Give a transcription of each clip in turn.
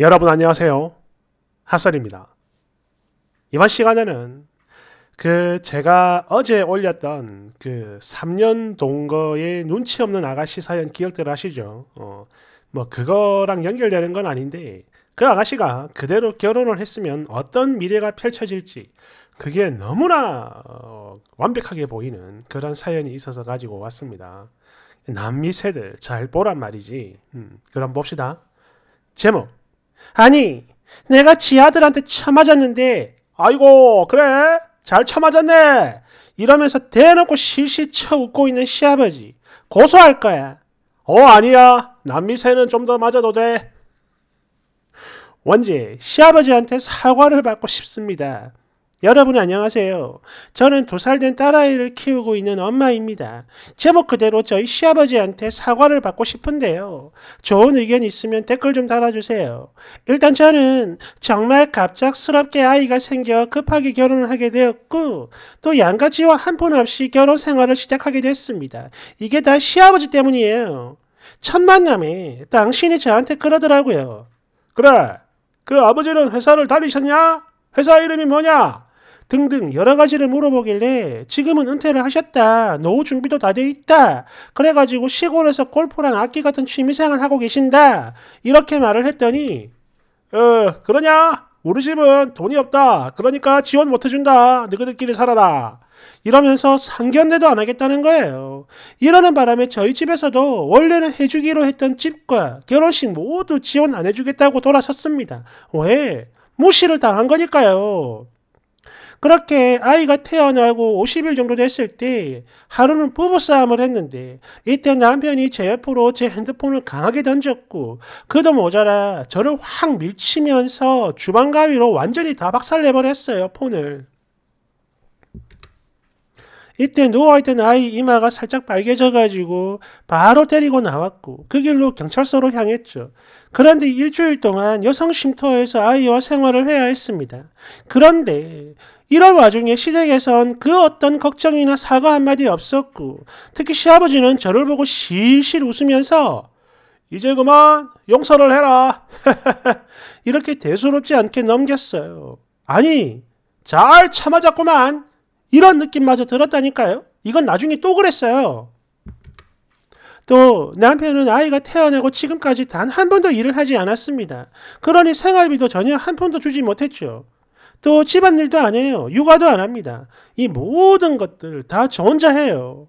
여러분 안녕하세요. 핫설입니다. 이번 시간에는 그 제가 어제 올렸던 그 3년 동거의 눈치 없는 아가씨 사연 기억들 하시죠? 어, 뭐 그거랑 연결되는 건 아닌데 그 아가씨가 그대로 결혼을 했으면 어떤 미래가 펼쳐질지 그게 너무나 어, 완벽하게 보이는 그런 사연이 있어서 가지고 왔습니다. 남미 새들 잘 보란 말이지. 음, 그럼 봅시다. 제목 아니, 내가 지 아들한테 참아졌는데, 아이고, 그래? 잘 참아졌네! 이러면서 대놓고 실실 쳐 웃고 있는 시아버지. 고소할 거야. 어, 아니야. 남미새는좀 더 맞아도 돼. 원지, 시아버지한테 사과를 받고 싶습니다. 여러분 안녕하세요. 저는 도살된 딸아이를 키우고 있는 엄마입니다. 제목 그대로 저희 시아버지한테 사과를 받고 싶은데요. 좋은 의견 있으면 댓글 좀 달아주세요. 일단 저는 정말 갑작스럽게 아이가 생겨 급하게 결혼을 하게 되었고 또 양가지와 한푼 없이 결혼 생활을 시작하게 됐습니다. 이게 다 시아버지 때문이에요. 첫 만남에 당신이 저한테 그러더라고요. 그래, 그 아버지는 회사를 다니셨냐? 회사 이름이 뭐냐? 등등 여러 가지를 물어보길래 지금은 은퇴를 하셨다. 노후 준비도 다돼 있다. 그래가지고 시골에서 골프랑 악기 같은 취미생활 하고 계신다. 이렇게 말을 했더니 어 그러냐? 우리 집은 돈이 없다. 그러니까 지원 못 해준다. 너희들끼리 살아라. 이러면서 상견례도 안 하겠다는 거예요. 이러는 바람에 저희 집에서도 원래는 해주기로 했던 집과 결혼식 모두 지원 안 해주겠다고 돌아섰습니다. 왜? 무시를 당한 거니까요. 그렇게 아이가 태어나고 50일 정도 됐을 때 하루는 부부싸움을 했는데 이때 남편이 제 옆으로 제 핸드폰을 강하게 던졌고 그도 모자라 저를 확 밀치면서 주방가위로 완전히 다 박살내버렸어요 폰을. 이때 누워있던 아이 이마가 살짝 빨개져가지고 바로 데리고 나왔고 그 길로 경찰서로 향했죠. 그런데 일주일 동안 여성 쉼터에서 아이와 생활을 해야 했습니다. 그런데 이런 와중에 시댁에선 그 어떤 걱정이나 사과 한마디 없었고 특히 시아버지는 저를 보고 실실 웃으면서 이제 그만 용서를 해라 이렇게 대수롭지 않게 넘겼어요. 아니 잘 참아졌구만 이런 느낌마저 들었다니까요. 이건 나중에 또 그랬어요. 또 남편은 아이가 태어나고 지금까지 단 한 번도 일을 하지 않았습니다. 그러니 생활비도 전혀 한 푼도 주지 못했죠. 또 집안일도 안 해요. 육아도 안 합니다. 이 모든 것들 다 저 혼자 해요.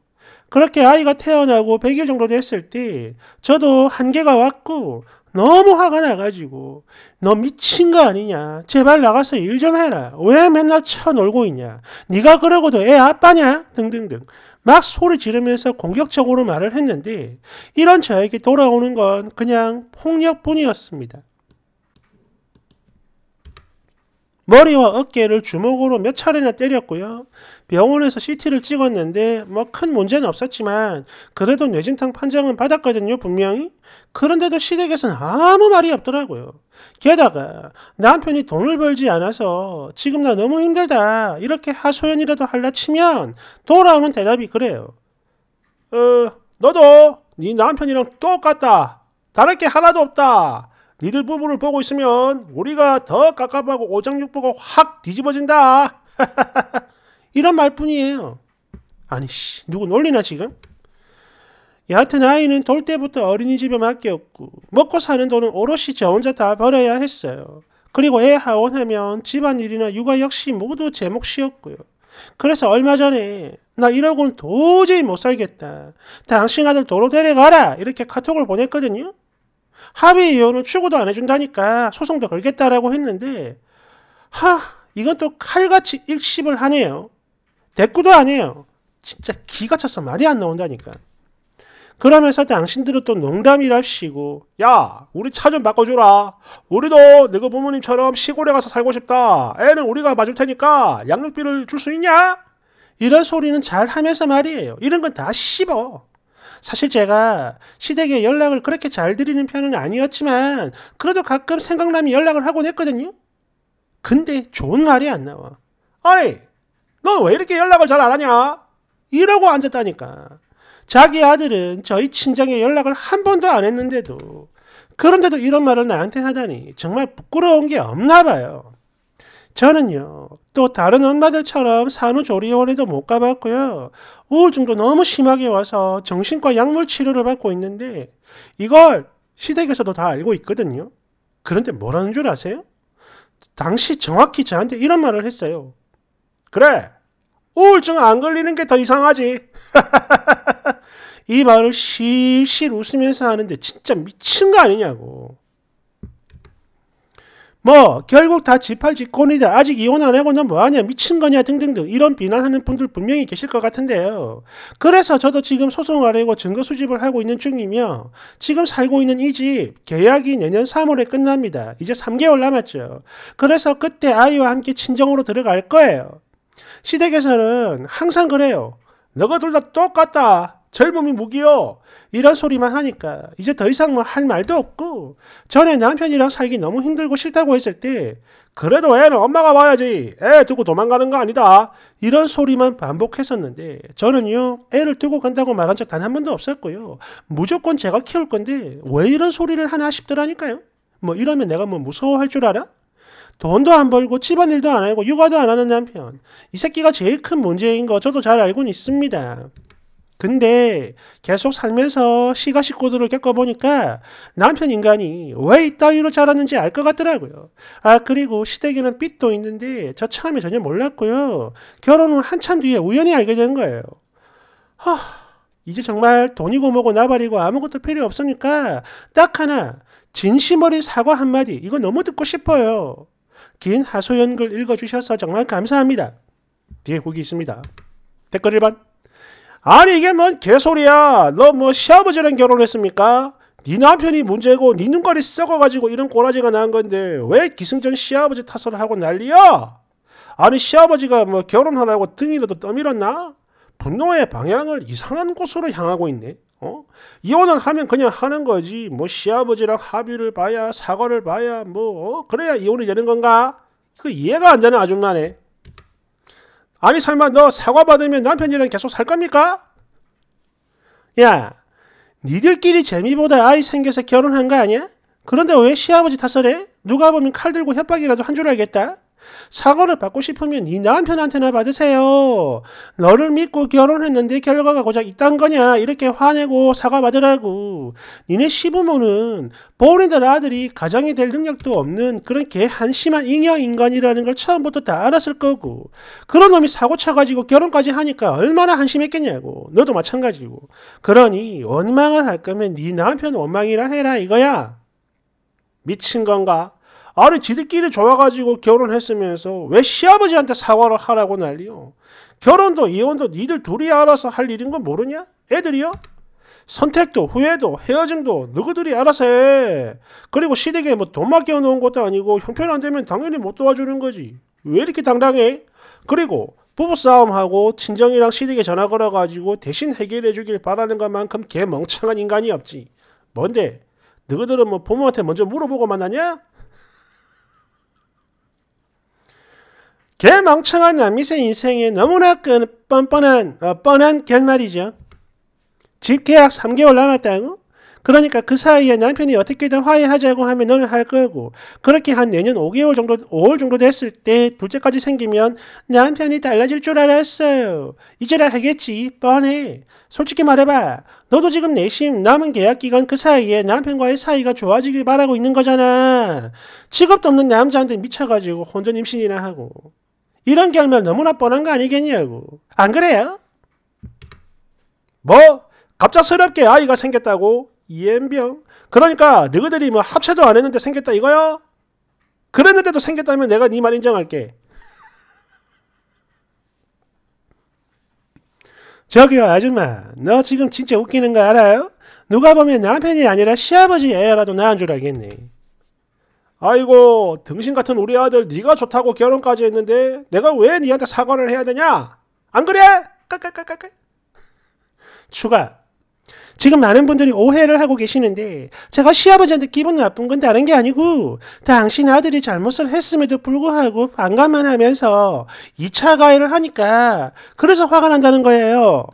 그렇게 아이가 태어나고 100일 정도 됐을 때 저도 한계가 왔고 너무 화가 나가지고 너 미친 거 아니냐 제발 나가서 일 좀 해라 왜 맨날 쳐놀고 있냐 네가 그러고도 애 아빠냐 등등등 막 소리 지르면서 공격적으로 말을 했는데 이런 저에게 돌아오는 건 그냥 폭력뿐이었습니다. 머리와 어깨를 주먹으로 몇 차례나 때렸고요. 병원에서 CT를 찍었는데 뭐 큰 문제는 없었지만 그래도 뇌진탕 판정은 받았거든요 분명히 그런데도 시댁에서는 아무 말이 없더라고요 게다가 남편이 돈을 벌지 않아서 지금 나 너무 힘들다 이렇게 하소연이라도 할라 치면 돌아오는 대답이 그래요 어 너도 네 남편이랑 똑같다 다를 게 하나도 없다 니들 부부를 보고 있으면 우리가 더 깝깝하고 오장육부가 확 뒤집어진다 이런 말뿐이에요. 아니 씨 누구 놀리나 지금? 여하튼 아이는 돌 때부터 어린이집에 맡겼고 먹고 사는 돈은 오롯이 저 혼자 다 벌어야 했어요. 그리고 애 하원하면 집안일이나 육아 역시 모두 제 몫이었고요. 그래서 얼마 전에 나 이러고는 도저히 못 살겠다. 당신 아들 도로 데려가라 이렇게 카톡을 보냈거든요. 합의 이혼을 추구도 안 해준다니까 소송도 걸겠다라고 했는데 하 이건 또 칼같이 일십을 하네요. 대꾸도 아니에요. 진짜 기가 차서 말이 안 나온다니까. 그러면서 당신들은 또 농담이랍시고 야 우리 차 좀 바꿔주라 우리도 너희 부모님처럼 시골에 가서 살고 싶다 애는 우리가 봐줄 테니까 양육비를 줄 수 있냐 이런 소리는 잘 하면서 말이에요 이런 건 다 씹어 사실 제가 시댁에 연락을 그렇게 잘 드리는 편은 아니었지만 그래도 가끔 생각나면 연락을 하곤 했거든요 근데 좋은 말이 안 나와 아니 너왜 이렇게 연락을 잘 안 하냐? 이러고 앉았다니까. 자기 아들은 저희 친정에 연락을 한 번도 안 했는데도 그런데도 이런 말을 나한테 하다니 정말 부끄러운 게 없나 봐요. 저는요, 또 다른 엄마들처럼 산후조리원에도 못 가봤고요. 우울증도 너무 심하게 와서 정신과 약물 치료를 받고 있는데 이걸 시댁에서도 다 알고 있거든요. 그런데 뭐라는 줄 아세요? 당시 정확히 저한테 이런 말을 했어요. 그래, 우울증 안 걸리는 게 더 이상하지. 이 말을 실실 웃으면서 하는데 진짜 미친 거 아니냐고. 뭐 결국 다 지팔지콘이다 아직 이혼 안 하고 는 뭐하냐 미친 거냐 등등등 이런 비난하는 분들 분명히 계실 것 같은데요 그래서 저도 지금 소송하려고 증거 수집을 하고 있는 중이며 지금 살고 있는 이 집 계약이 내년 3월에 끝납니다 이제 3개월 남았죠 그래서 그때 아이와 함께 친정으로 들어갈 거예요 시댁에서는 항상 그래요. 너가 둘 다 똑같다. 젊음이 무기요. 이런 소리만 하니까 이제 더 이상 뭐 할 말도 없고 전에 남편이랑 살기 너무 힘들고 싫다고 했을 때 그래도 애는 엄마가 봐야지. 애 두고 도망가는 거 아니다. 이런 소리만 반복했었는데 저는요. 애를 두고 간다고 말한 적 단 한 번도 없었고요. 무조건 제가 키울 건데 왜 이런 소리를 하나 싶더라니까요. 뭐 이러면 내가 뭐 무서워할 줄 알아? 돈도 안 벌고 집안일도 안 하고 육아도 안 하는 남편. 이 새끼가 제일 큰 문제인 거 저도 잘 알고는 있습니다. 근데 계속 살면서 시가 식구들을 겪어보니까 남편 인간이 왜 이따위로 자랐는지 알 것 같더라고요. 아 그리고 시댁에는 빚도 있는데 저 처음에 전혀 몰랐고요. 결혼 후 한참 뒤에 우연히 알게 된 거예요. 허, 이제 정말 돈이고 뭐고 나발이고 아무것도 필요 없으니까 딱 하나 진심 어린 사과 한마디 이거 너무 듣고 싶어요. 긴 하소연 글 읽어주셔서 정말 감사합니다. 뒤에 후기 있습니다. 댓글 1번 아니 이게 뭔 개소리야. 너 뭐 시아버지랑 결혼했습니까? 네 남편이 문제고 네 눈깔이 썩어가지고 이런 꼬라지가 난 건데 왜 기승전 시아버지 탓을 하고 난리야? 아니 시아버지가 뭐 결혼하라고 등이라도 떠밀었나? 분노의 방향을 이상한 곳으로 향하고 있네. 어? 이혼을 하면 그냥 하는 거지 뭐 시아버지랑 합의를 봐야 사과를 봐야 뭐 어? 그래야 이혼이 되는 건가? 그 이해가 안 되는 아줌마네. 아니 설마 너 사과 받으면 남편이랑 계속 살 겁니까? 야, 니들끼리 재미보다 아이 생겨서 결혼한 거 아니야? 그런데 왜 시아버지 탓을 해? 누가 보면 칼 들고 협박이라도 한 줄 알겠다. 사과를 받고 싶으면 이 남편한테나 받으세요. 너를 믿고 결혼했는데 결과가 고작 이딴 거냐 이렇게 화내고 사과받으라고. 니네 시부모는 보내던 아들이 가정이 될 능력도 없는 그런 개 한심한 잉여 인간이라는 걸 처음부터 다 알았을 거고 그런 놈이 사고 쳐가지고 결혼까지 하니까 얼마나 한심했겠냐고. 너도 마찬가지고. 그러니 원망을 할 거면 네 남편 원망이라 해라 이거야. 미친 건가? 아니 지들끼리 좋아가지고 결혼했으면서 왜 시아버지한테 사과를 하라고 난리요. 결혼도 이혼도 니들 둘이 알아서 할 일인 거 모르냐? 애들이요? 선택도 후회도 헤어짐도 너희들이 알아서 해. 그리고 시댁에 뭐 돈 맡겨 놓은 것도 아니고 형편 안 되면 당연히 못 도와주는 거지. 왜 이렇게 당당해? 그리고 부부싸움하고 친정이랑 시댁에 전화 걸어가지고 대신 해결해 주길 바라는 것만큼 개멍청한 인간이 없지. 뭔데? 너희들은 뭐 부모한테 먼저 물어보고 만나냐? 개망청한 남미세 인생에 너무나 끈, 뻔뻔한 어, 뻔한 결말이죠. 집계약 3개월 남았다고? 그러니까 그 사이에 남편이 어떻게든 화해하자고 하면 너는 할 거고 그렇게 한 내년 5개월 정도 5월 정도 됐을 때 둘째까지 생기면 남편이 달라질 줄 알았어요. 이제라 하겠지 뻔해. 솔직히 말해봐. 너도 지금 내심 남은 계약 기간 그 사이에 남편과의 사이가 좋아지길 바라고 있는 거잖아. 직업도 없는 남자한테 미쳐가지고 혼전 임신이나 하고 이런 결말 너무나 뻔한 거 아니겠냐고. 안 그래요? 뭐 갑작스럽게 아이가 생겼다고 이엠병 그러니까 너희들이 뭐 합체도 안 했는데 생겼다 이거야? 그랬는데도 생겼다면 내가 네 말 인정할게. 저기요 아줌마 너 지금 진짜 웃기는 거 알아요? 누가 보면 남편이 아니라 시아버지 애라도 낳은 줄 알겠네. 아이고 등신 같은 우리 아들 네가 좋다고 결혼까지 했는데 내가 왜 니한테 사과를 해야 되냐? 안 그래? 깔깔깔깔깔. 추가. 지금 많은 분들이 오해를 하고 계시는데 제가 시아버지한테 기분 나쁜 건 다른 게 아니고 당신 아들이 잘못을 했음에도 불구하고 반감만 하면서 2차 가해를 하니까 그래서 화가 난다는 거예요.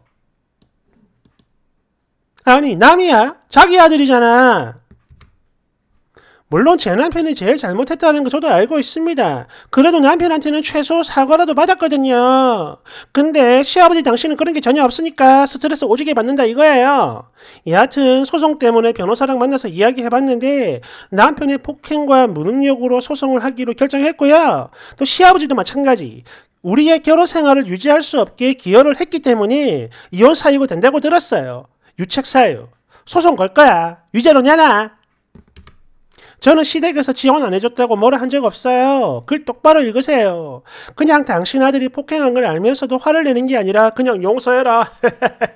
아니 남이야 자기 아들이잖아. 물론 제 남편이 제일 잘못했다는 거 저도 알고 있습니다. 그래도 남편한테는 최소 사과라도 받았거든요. 근데 시아버지 당신은 그런 게 전혀 없으니까 스트레스 오지게 받는다 이거예요. 여하튼 소송 때문에 변호사랑 만나서 이야기해봤는데 남편의 폭행과 무능력으로 소송을 하기로 결정했고요. 또 시아버지도 마찬가지. 우리의 결혼 생활을 유지할 수 없게 기여를 했기 때문에 이혼 사유가 된다고 들었어요. 유책 사유. 소송 걸 거야. 유죄로냐나? 저는 시댁에서 지원 안 해줬다고 뭐라 한 적 없어요. 글 똑바로 읽으세요. 그냥 당신 아들이 폭행한 걸 알면서도 화를 내는 게 아니라 그냥 용서해라.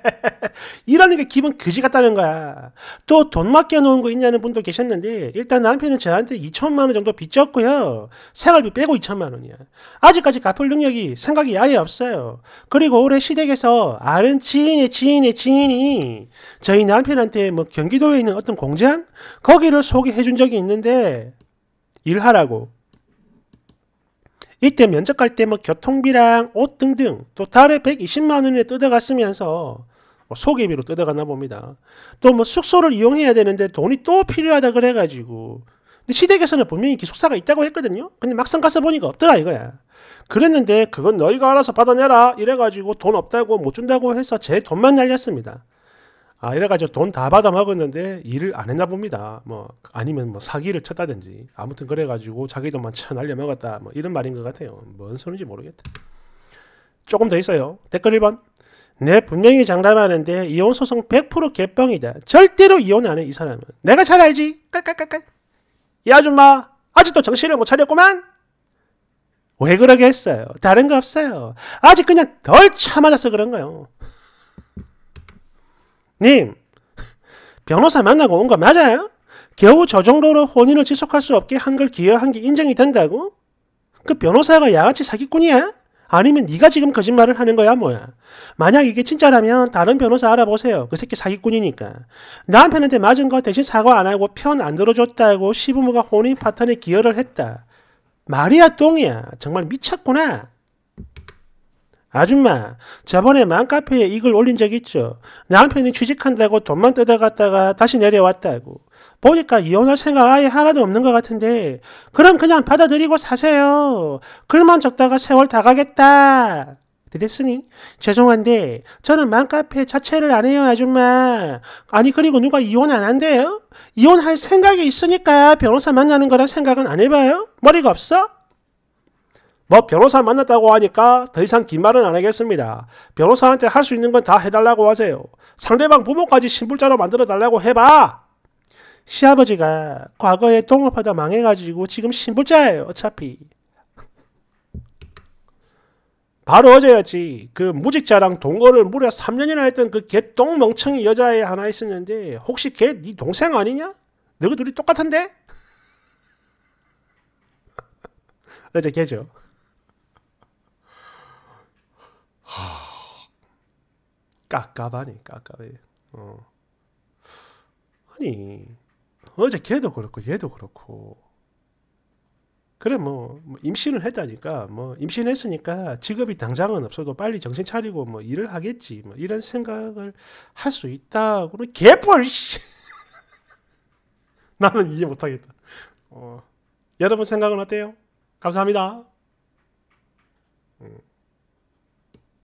이러는 게 기분 그지 같다는 거야. 또 돈 맡겨놓은 거 있냐는 분도 계셨는데 일단 남편은 저한테 2천만 원 정도 빚졌고요. 생활비 빼고 2천만 원이야. 아직까지 갚을 능력이 생각이 아예 없어요. 그리고 올해 시댁에서 아는 지인의 지인의 지인이 저희 남편한테 뭐 경기도에 있는 어떤 공장? 거기를 소개해 준 적이 있는 없는데 일하라고. 이때 면접 갈 때 뭐 교통비랑 옷 등등 또 달에 120만 원에 뜯어갔으면서 뭐 소개비로 뜯어갔나 봅니다. 또 뭐 숙소를 이용해야 되는데 돈이 또 필요하다 그래가지고 근데 시댁에서는 분명히 기숙사가 있다고 했거든요. 근데 막상 가서 보니까 없더라 이거야. 그랬는데 그건 너희가 알아서 받아내라 이래가지고 돈 없다고 못 준다고 해서 제 돈만 날렸습니다. 아, 이래가지고 돈 다 받아먹었는데 일을 안 했나 봅니다. 뭐, 아니면 뭐 사기를 쳤다든지. 아무튼 그래가지고 자기 돈만 쳐 날려먹었다. 뭐 이런 말인 것 같아요. 뭔 소리인지 모르겠다. 조금 더 있어요. 댓글 1번. 내 네, 분명히 장담하는데 이혼소송 100% 개뻥이다. 절대로 이혼 안 해, 이 사람은. 내가 잘 알지? 깔깔깔깔. 이 아줌마, 아직도 정신을 못 차렸구만? 왜 그러게 했어요? 다른 거 없어요. 아직 그냥 덜 참아져서 그런 거요. 님, 변호사 만나고 온 거 맞아요? 겨우 저 정도로 혼인을 지속할 수 없게 한 걸 기여한 게 인정이 된다고? 그 변호사가 양아치 사기꾼이야? 아니면 네가 지금 거짓말을 하는 거야 뭐야? 만약 이게 진짜라면 다른 변호사 알아보세요. 그 새끼 사기꾼이니까. 남편한테 맞은 거 대신 사과 안 하고 편 안 들어줬다고 시부모가 혼인 파탄에 기여를 했다. 말이야 똥이야. 정말 미쳤구나. 아줌마, 저번에 맘카페에 이글 올린 적 있죠? 남편이 취직한다고 돈만 뜯어갔다가 다시 내려왔다고. 보니까 이혼할 생각 아예 하나도 없는 것 같은데, 그럼 그냥 받아들이고 사세요. 글만 적다가 세월 다 가겠다. 됐으니 죄송한데 저는 맘카페 자체를 안 해요 아줌마 아니 그리고 누가 이혼 안 한대요? 이혼할 생각이 있으니까 변호사 만나는 거라 생각은 안 해봐요? 머리가 없어? 뭐 변호사 만났다고 하니까 더 이상 긴 말은 안 하겠습니다. 변호사한테 할 수 있는 건 다 해달라고 하세요. 상대방 부모까지 신불자로 만들어 달라고 해봐! 시아버지가 과거에 동업하다 망해가지고 지금 신불자예요, 어차피. 바로 어제였지. 그 무직자랑 동거를 무려 3년이나 했던 그 개똥 멍청이 여자애 하나 있었는데 혹시 걔 네 동생 아니냐? 너희 둘이 똑같은데? 어제 걔죠. 하, 깝깝하니 깝깝해. 어. 아니 어제 걔도 그렇고 얘도 그렇고 그래 뭐, 뭐, 임신을 했다니까 뭐 임신했으니까 직업이 당장은 없어도 빨리 정신 차리고 뭐 일을 하겠지 뭐 이런 생각을 할 수 있다고는 개벌 씨 나는 이해 못하겠다 어 여러분 생각은 어때요? 감사합니다.